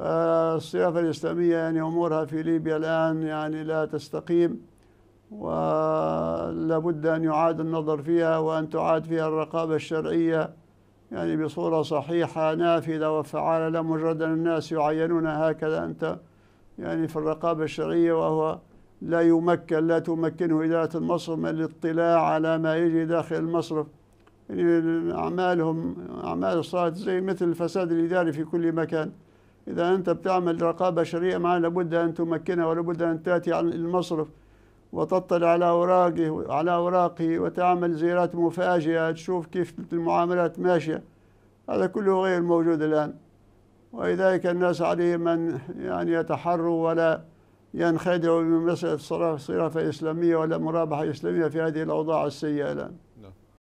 فالسياسة الإسلامية يعني أمورها في ليبيا الآن يعني لا تستقيم ولا بد أن يعاد النظر فيها وأن تعاد فيها الرقابة الشرعية يعني بصورة صحيحة نافذة وفعالة لا مجرد أن الناس يعينون هكذا أنت يعني في الرقابة الشرعية وهو لا يمكن لا تمكنه إدارة المصرف من الاطلاع على ما يجري داخل المصرف يعني أعمالهم أعمال الصلاة زي مثل الفساد الإداري في كل مكان إذا أنت بتعمل رقابة شرعية معه لابد أن تمكنه ولابد أن تأتي على المصرف وتطلع على أوراقه على أوراقه وتعمل زيارات مفاجئة تشوف كيف المعاملات ماشية هذا كله غير موجود الآن ولذلك الناس عليهم أن يعني يتحروا ولا ينخدعوا بمسألة صرافة إسلامية ولا مرابحة إسلامية في هذه الأوضاع السيئة الآن